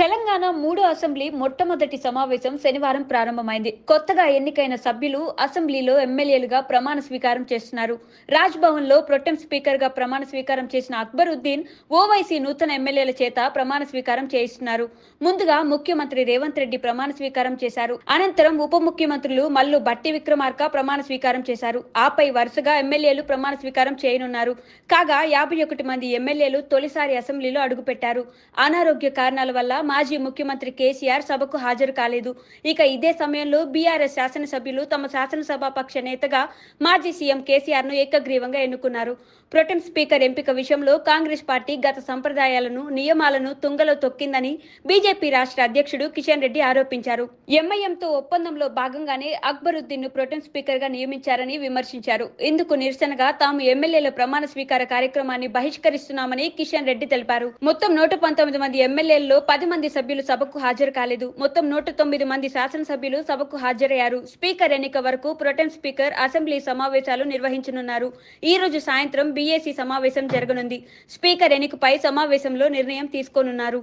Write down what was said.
తెలంగాణ మూడో అసెంబ్లీ మొట్టమొదటి సమావేశం శనివారం ప్రారంభమైంది కొత్తగా ఎన్నికైన సభ్యులు అసెంబ్లీలో ఎమ్మెల్యేలుగా ప్రమాణ స్వీకారం చేస్తున్నారు రాజ్భవన్ లో ప్రొటెం స్పీకర్ గా ప్రమాణ స్వీకారం చేసిన అక్బరుద్దీన్ ఓవైసీ నూతన ఎమ్మెల్యేల చేత ప్రమాణ స్వీకారం చేయిస్తున్నారు ముందుగా ముఖ్యమంత్రి రేవంత్ రెడ్డి ప్రమాణ స్వీకారం చేశారు అనంతరం ఉప ముఖ్యమంత్రులు మల్లు బట్టి విక్రమార్క ప్రమాణ స్వీకారం చేశారు ఆపై వరుసగా ఎమ్మెల్యేలు ప్రమాణ స్వీకారం చేయనున్నారు కాగా యాభై ఒకటి మంది ఎమ్మెల్యేలు తొలిసారి అసెంబ్లీలో అడుగుపెట్టారు అనారోగ్య కారణాల వల్ల మాజీ ముఖ్యమంత్రి కేసీఆర్ సభకు హాజరు కాలేదు ఇక ఇదే సమయంలో బీఆర్ఎస్ శాసనసభ్యులు తమ శాసనసభాపక్ష నేతగా మాజీ సీఎం కేసీఆర్ ను ఏకగ్రీవంగా ఎన్నుకున్నారు ప్రొటెం స్పీకర్ ఎంపిక విషయంలో కాంగ్రెస్ పార్టీ గత సంప్రదాయాలను నియమాలను తుంగలో తొక్కిందని బీజేపీ రాష్ట్ర అధ్యక్షుడు కిషన్ రెడ్డి ఆరోపించారు ఎంఐఎంతో ఒప్పందంలో భాగంగానే అక్బరుద్దీన్ ను ప్రొటెం స్పీకర్ గా నియమించారని విమర్శించారు ఇందుకు నిరసనగా తాము ఎమ్మెల్యేల ప్రమాణ స్వీకార కార్యక్రమాన్ని బహిష్కరిస్తున్నామని కిషన్ రెడ్డి తెలిపారు మొత్తం నూట పంతొమ్మిది మంది ఎమ్మెల్యేల్లో పది మంది మంది సభ్యులు సభకు హాజరు కాలేదు మొత్తం నూట తొమ్మిది మంది శాసనసభ్యులు సభకు హాజరయ్యారు స్పీకర్ ఎన్నిక వరకు ప్రొటెం స్పీకర్ అసెంబ్లీ సమావేశాలు నిర్వహించనున్నారు ఈ రోజు సాయంత్రం బీఏసీ సమావేశం జరగనుంది స్పీకర్ ఎన్నికపై సమావేశంలో నిర్ణయం తీసుకోనున్నారు